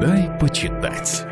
Дай почитать.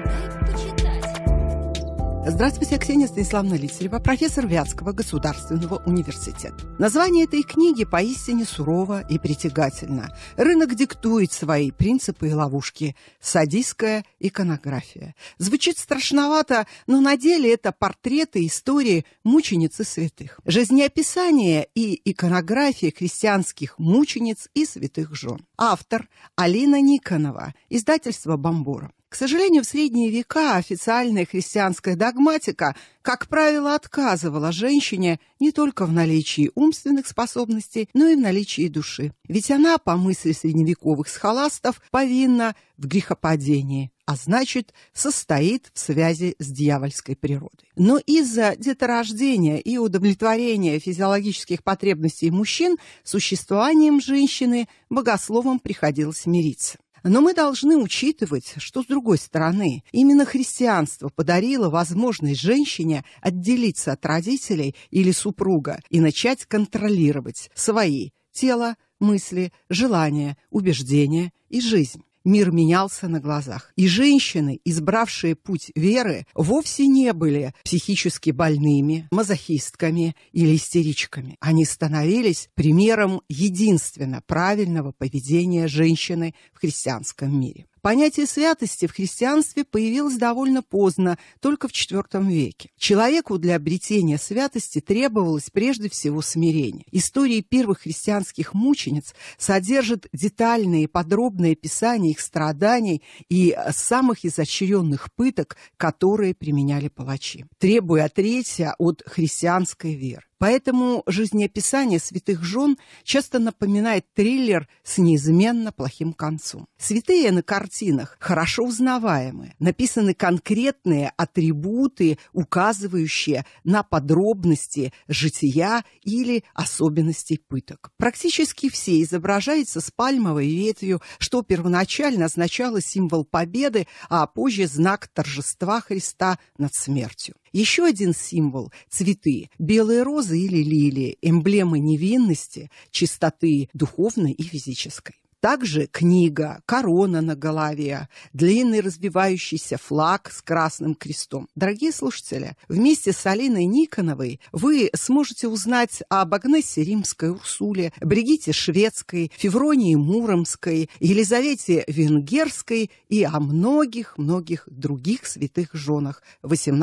Здравствуйте, Ксения Станиславовна Литерева, профессор Вятского государственного университета. Название этой книги поистине сурово и притягательно. Рынок диктует свои принципы и ловушки. Садистская иконография. Звучит страшновато, но на деле это портреты истории мученицы святых. Жизнеописание и иконография христианских мучениц и святых жен. Автор Алина Никонова, издательство «Бомбора». К сожалению, в средние века официальная христианская догматика, как правило, отказывала женщине не только в наличии умственных способностей, но и в наличии души. Ведь она, по мысли средневековых схоластов, повинна в грехопадении а значит, состоит в связи с дьявольской природой. Но из-за деторождения и удовлетворения физиологических потребностей мужчин существованием женщины богословам приходилось мириться. Но мы должны учитывать, что, с другой стороны, именно христианство подарило возможность женщине отделиться от родителей или супруга и начать контролировать свои тело, мысли, желания, убеждения и жизнь мир менялся на глазах. И женщины, избравшие путь веры, вовсе не были психически больными, мазохистками или истеричками. Они становились примером единственно правильного поведения женщины в христианском мире. Понятие святости в христианстве появилось довольно поздно, только в IV веке. Человеку для обретения святости требовалось прежде всего смирение. Истории первых христианских мучениц содержат детальные и подробные описания их страданий и э, самых изощренных пыток, которые применяли палачи, требуя третья от христианской веры. Поэтому жизнеописание святых жен часто напоминает триллер с неизменно плохим концом. Святые на картинах хорошо узнаваемы, написаны конкретные атрибуты, указывающие на подробности жития или особенностей пыток. Практически все изображаются с пальмовой ветвью, что первоначально означало символ победы, а позже знак торжества Христа над смертью. Еще один символ – цветы, белые розы или лилии, эмблемы невинности, чистоты духовной и физической. Также книга, корона на голове, длинный развивающийся флаг с красным крестом. Дорогие слушатели, вместе с Алиной Никоновой вы сможете узнать об Агнессе Римской Урсуле, Бригите Шведской, Февронии Муромской, Елизавете Венгерской и о многих-многих других святых женах 18+.